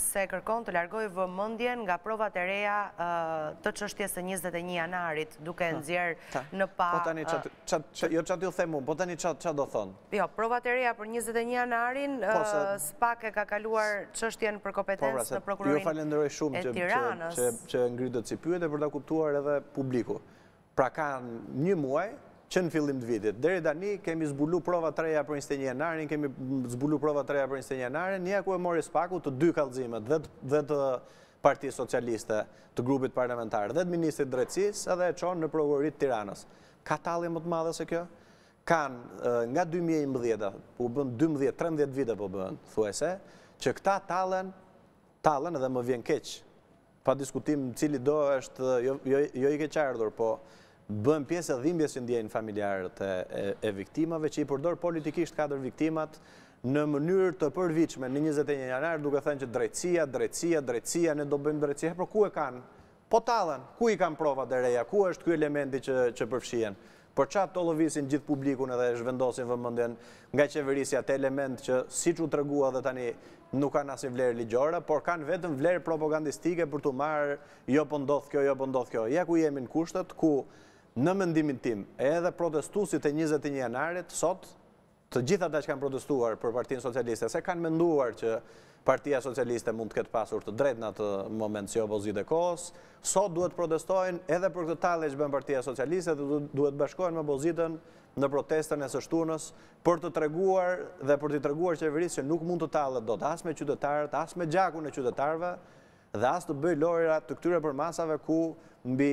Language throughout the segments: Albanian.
se kërkon të largoj vëmëndjen nga provat e reja të qështjes e 21 janarit, duke zjerë në pa... Po tani, jo që aty u themu, po tani që do thonë? Jo, provat e reja për 21 janarin, po spake ka kaluar qështjen për kompetens po pra në prokurorin e tiranës. Jo falenderoj shumë që ngritët si pyet e për të kuptuar edhe publiku. Pra ka një muaj, që në fillim të vitit. Dere da një kemi zbulu prova të reja për njështë janarin, kemi zbulu prova të reja për njështë janarin, një ku e mori spaku të dy kalzimet dhe të parti socialiste të grupit parlamentar, dhe të ministrit drecis, edhe e qonë në progorit tiranës. Ka tali më të madhe se kjo? Kanë nga 2011, u bën 12, 13 vite po bën, thuese, që këta talen, talen edhe më vjen keqë, pa diskutim cili do është, jo, jo, jo i keqardur, po bëm pjesë e dhimbjes që ndjenë familjarët e viktimave, që i përdor politikisht 4 viktimat në mënyrë të përviqme në 21 janar, duke thënë që drejtsia, drejtsia, drejtsia, ne do bëjmë drejtsia, për ku e kanë, po talën, ku i kanë provat dhe reja, ku është kjo elementi që përfshien, për qatë të lovisin gjithë publikun edhe zhvendosin vëmëndjen nga qeverisja të element që si që të regua dhe tani nuk kanë asin vlerë ligjore, por kanë vetëm vlerë propagandistike për të marë jo pëndodhë po kjo, jo pëndodhë po kjo. Ja ku jemi në kushtet, ku në mendimin tim, edhe protestusit e 21 janarit, sot, të gjitha ta që kanë protestuar për partijin socialiste, se kanë menduar që partija socialiste mund të këtë pasur të drejt në atë moment si opozit e kohës, sot duhet protestojnë edhe për këtë talë e që bënë partija socialiste dhe duhet bashkojnë më opozitën në protestën e sështunës për të treguar dhe për të treguar qeverisë që nuk mund të talët do të asë me qytetarët, asë me gjakun e qytetarëve dhe asë të bëj lojra të këtyre për masave ku mbi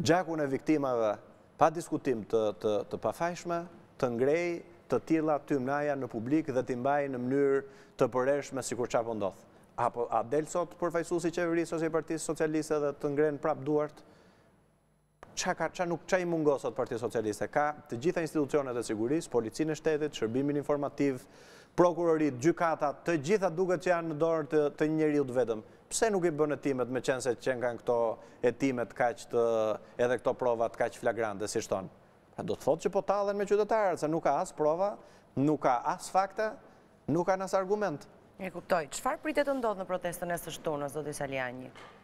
gjakun e viktimave pa diskutim të pafajshme, të ngrej, të tila të mnaja në publik dhe të mbaj në mënyrë të përreshme si kur qa po ndodhë. Apo a del sot përfajsu si qeveri, sot si partijës socialiste dhe të ngrenë prap duart? Qa nuk qa i mungo sot partijës socialiste? Ka të gjitha institucionet e sigurisë, policinë e shtetit, shërbimin informativ, prokurorit, gjykatat, të gjitha duke që janë në dorë të të vetëm pse nuk i bënë etimet me qenëse që qenë kanë këto etimet kaqë edhe këto provat kaqë flagrande, si shtonë? Do të thotë që po talen me qytetarët, se nuk ka asë prova, nuk ka asë fakte, nuk ka nësë argument. E kuptoj, qëfar pritet të ndodhë në protestën e së do të disa